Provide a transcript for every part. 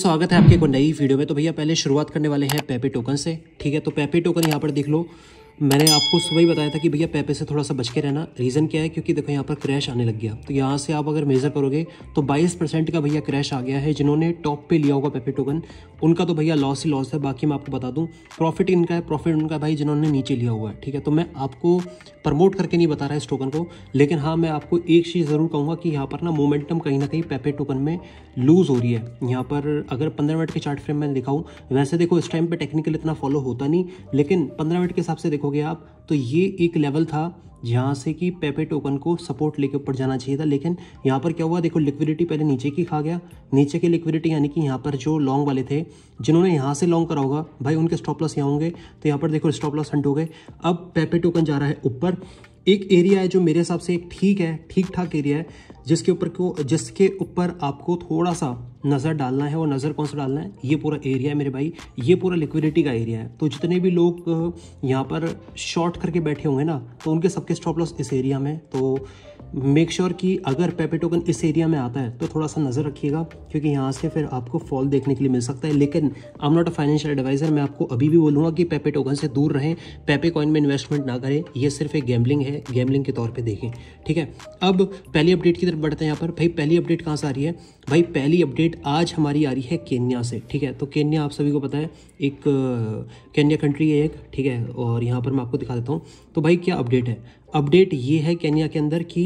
स्वागत है आपके एक नई वीडियो में तो भैया पहले शुरुआत करने वाले हैं पेपे टोकन से ठीक है तो पेपी टोकन यहाँ पर देख लो मैंने आपको सुबह ही बताया था कि भैया पैपे से थोड़ा सा बच के रहना रीज़न क्या है क्योंकि देखो यहाँ पर क्रैश आने लग गया तो यहाँ से आप अगर मेज़र करोगे तो 22 परसेंट का भैया क्रैश आ गया है जिन्होंने टॉप पे लिया होगा पेपे टोकन उनका तो भैया लॉस ही लॉस है बाकी मैं आपको बता दूँ प्रॉफिट इनका है प्रॉफिट उनका भाई जिन्होंने नीचे लिया हुआ है ठीक है तो मैं आपको प्रमोट करके नहीं बता रहा इस टोकन को लेकिन हाँ मैं आपको एक चीज़ ज़रूर कहूँगा कि यहाँ पर ना मोमेंटम कहीं ना कहीं पेपे टोकन में लूज़ हो रही है यहाँ पर अगर पंद्रह मिनट के चार्ट फ्रेम में दिखाऊँ वैसे देखो इस टाइम पर टेक्निकल इतना फॉलो होता नहीं लेकिन पंद्रह मिनट के हिसाब से देखो देखोगे आप तो ये एक लेवल था जहाँ से कि पेपे टोकन को सपोर्ट लेके ऊपर जाना चाहिए था लेकिन यहाँ पर क्या हुआ देखो लिक्विडिटी पहले नीचे की खा गया नीचे की लिक्विडिटी यानी कि यहाँ पर जो लॉन्ग वाले थे जिन्होंने यहाँ से लॉन्ग करा होगा भाई उनके स्टॉप लॉस यहाँ होंगे तो यहाँ पर देखो स्टॉप लॉस हंट हो गए अब पेपे टोकन जा रहा है ऊपर एक एरिया है जो मेरे हिसाब से ठीक है ठीक ठाक एरिया है जिसके ऊपर को जिसके ऊपर आपको थोड़ा सा नज़र डालना है और नज़र कौन सा डालना है ये पूरा एरिया है मेरे भाई ये पूरा लिक्विडिटी का एरिया है तो जितने भी लोग यहाँ पर शॉर्ट करके बैठे होंगे ना तो उनके सबके स्टॉप लॉस इस एरिया में तो मेक श्योर sure कि अगर पेपे टोकन इस एरिया में आता है तो थोड़ा सा नज़र रखिएगा क्योंकि यहाँ से फिर आपको फॉल देखने के लिए मिल सकता है लेकिन I am not a financial advisor मैं आपको अभी भी बोलूँगा कि पेपे टोकन से दूर रहें पेपे कॉइन में इन्वेस्टमेंट ना करें ये सिर्फ एक गैम्बलिंग है गैम्बलिंग के तौर पर देखें ठीक है अब पहली अपडेट की तरफ बढ़ते हैं यहाँ पर भाई पहली अपडेट कहाँ से आ रही है भाई पहली अपडेट अपडेट आज हमारी आ रही है केन्या से ठीक है तो केन्या आप सभी को पता है एक केन्या कंट्री है एक ठीक है और यहाँ पर मैं आपको दिखा देता हूँ तो भाई क्या अपडेट है अपडेट ये है केन्या के अंदर कि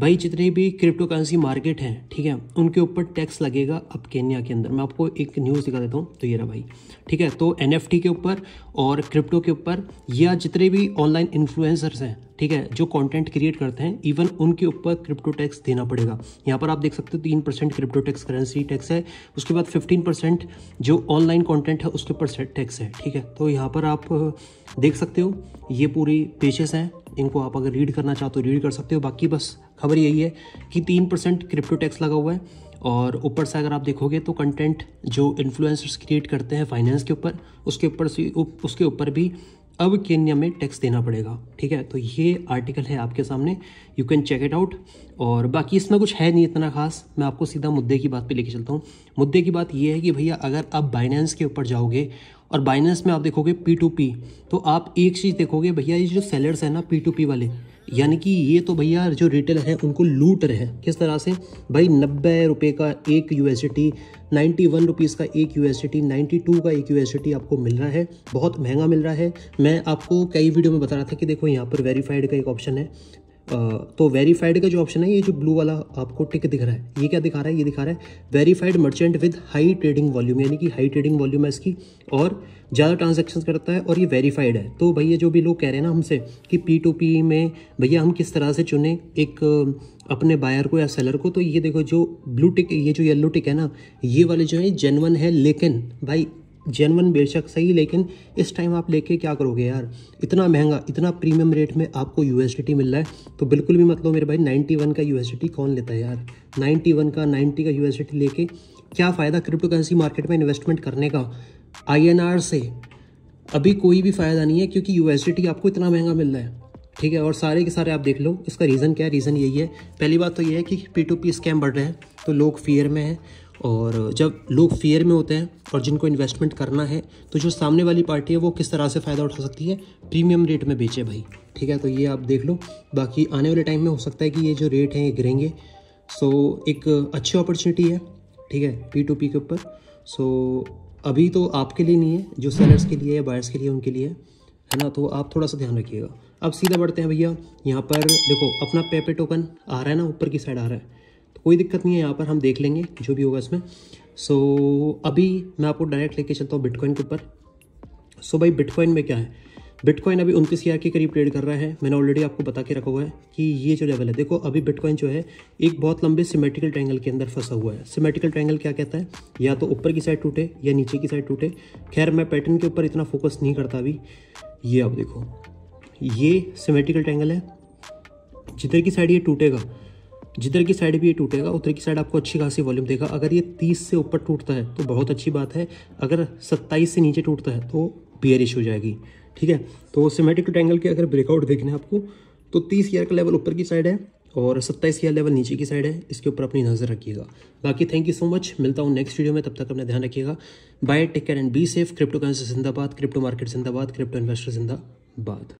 भाई जितने भी क्रिप्टो करेंसी मार्केट हैं ठीक है उनके ऊपर टैक्स लगेगा अब केन्या के अंदर मैं आपको एक न्यूज़ दिखा देता हूँ तो ये रहा भाई ठीक है तो एन के ऊपर और क्रिप्टो के ऊपर या जितने भी ऑनलाइन इन्फ्लुएंसर्स हैं ठीक है जो कंटेंट क्रिएट करते हैं इवन उनके ऊपर क्रिप्टो टैक्स देना पड़ेगा यहाँ पर आप देख सकते हो तीन percent crypto tax currency tax है उसके बाद फिफ्टीन परसेंट जो ऑनलाइन कॉन्टेंट है उसके ऊपर टैक्स है ठीक है तो यहाँ पर आप देख सकते हो ये पूरी पेजेस हैं इनको आप अगर रीड करना चाहो तो रीड कर सकते हो बाकी बस खबर यही है कि तीन परसेंट क्रिप्टो टैक्स लगा हुआ है और ऊपर से अगर आप देखोगे तो कंटेंट जो इन्फ्लुएंसर्स क्रिएट करते हैं फाइनेंस के ऊपर उसके ऊपर से उसके ऊपर भी अब केन्या में टैक्स देना पड़ेगा ठीक है तो ये आर्टिकल है आपके सामने you can check it out और बाकी इसमें कुछ है नहीं इतना खास मैं आपको सीधा मुद्दे की बात पे लेके चलता हूँ मुद्दे की बात ये है कि भैया अगर आप बाइनेंस के ऊपर जाओगे और बाइनेंस में आप देखोगे पी टू पी तो आप एक चीज़ देखोगे भैया ये जो सेलर्स हैं ना पी टू पी वाले यानी कि ये तो भैया जो रिटेलर हैं उनको लूट रहे हैं किस तरह से भाई नब्बे रुपये का एक U S T ninety one rupees का एक U S T ninety two का एक यू एस टी आपको मिल रहा है बहुत महंगा मिल रहा है मैं आपको कई वीडियो में बता रहा था कि देखो यहाँ पर वेरीफाइड का एक ऑप्शन है तो वेरीफाइड का जो ऑप्शन है ये जो ब्लू वाला आपको टिक दिख रहा है ये क्या दिखा रहा है ये दिखा रहा है verified merchant with high trading volume यानी कि हाई ट्रेडिंग वॉल्यूम है इसकी और ज़्यादा ट्रांजेक्शन करता है और ये वेरीफाइड है तो भैया जो भी लोग कह रहे हैं ना हमसे कि पी टू पी में भैया हम किस तरह से चुने एक अपने बायर को या सेलर को तो ये देखो जो ब्लू टिक ये जो येल्लो टिक है ना ये वाले जो है जेनवन है लेकिन भाई जेनवन बेशक सही लेकिन इस टाइम आप लेके क्या करोगे यार इतना महंगा इतना प्रीमियम रेट में आपको यू मिल रहा है तो बिल्कुल भी मतलब मेरे भाई 91 का यू कौन लेता है यार 91 का 90 का यू लेके क्या फ़ायदा क्रिप्टो करेंसी मार्केट में इन्वेस्टमेंट करने का आई से अभी कोई भी फ़ायदा नहीं है क्योंकि यू आपको इतना महंगा मिल रहा है ठीक है और सारे के सारे आप देख लो इसका रीज़न क्या है रीज़न यही है पहली बात तो ये है कि पी टू पी स्कैम बढ़ रहे हैं तो लोग फियर में हैं और जब लोग फियर में होते हैं और जिनको इन्वेस्टमेंट करना है तो जो सामने वाली पार्टी है वो किस तरह से फ़ायदा उठा सकती है प्रीमियम रेट में बेचे भाई ठीक है तो ये आप देख लो बाकी आने वाले टाइम में हो सकता है कि ये जो रेट हैं ये गिरेंगे सो एक अच्छी अपॉर्चुनिटी है ठीक है पी टू पी के ऊपर सो अभी तो आपके लिए नहीं है जो सेलर्स के लिए है बायर्स के लिए उनके लिए है ना तो आप थोड़ा सा ध्यान रखिएगा अब सीधा बढ़ते हैं भैया यहाँ पर देखो अपना पेपे टोकन आ रहा है ना ऊपर की साइड आ रहा है कोई दिक्कत नहीं है यहाँ पर हम देख लेंगे जो भी होगा इसमें सो so, अभी मैं आपको डायरेक्ट लेके चलता हूँ बिटकॉइन के ऊपर सो so, भाई बिटकॉइन में क्या है बिटकॉइन अभी उनतीस हज़ार के करीब ट्रेड कर रहा है मैंने ऑलरेडी आपको बता के रखा हुआ है कि ये जो लेवल है देखो अभी बिटकॉइन जो है एक बहुत लंबे सिमेट्रिकल ट्रैंगल के अंदर फंसा हुआ है सिमेट्रिकल ट्रैंगल क्या कहता है या तो ऊपर की साइड टूटे या नीचे की साइड टूटे खैर मैं पैटर्न के ऊपर इतना फोकस नहीं करता अभी ये आप देखो ये सिमेट्रिकल ट्रैंगल है जिधर की साइड ये टूटेगा जिधर की साइड भी ये टूटेगा उधर की साइड आपको अच्छी खासी वॉल्यूम देगा अगर ये तीस से ऊपर टूटता है तो बहुत अच्छी बात है अगर सत्ताईस से नीचे टूटता है तो बियरिश हो जाएगी ठीक है तो सिमेटिक ट्रैंगल के अगर ब्रेकआउट देखने आपको तो तीस ईयर का लेवल ऊपर की साइड है और सत्ताईस ईयर लेवल नीचे की साइड है इसके ऊपर अपनी नज़र रखिएगा बाकी थैंक यू सो मच मिलता हूँ नेक्स्ट वीडियो में तब तक अपना ध्यान रखिएगा bye take care and be safe crypto currency जिंदाबाद क्रिप्टो मार्केट जिंदाबाद क्रिप्टो इन्वेस्टर जिंदाबाद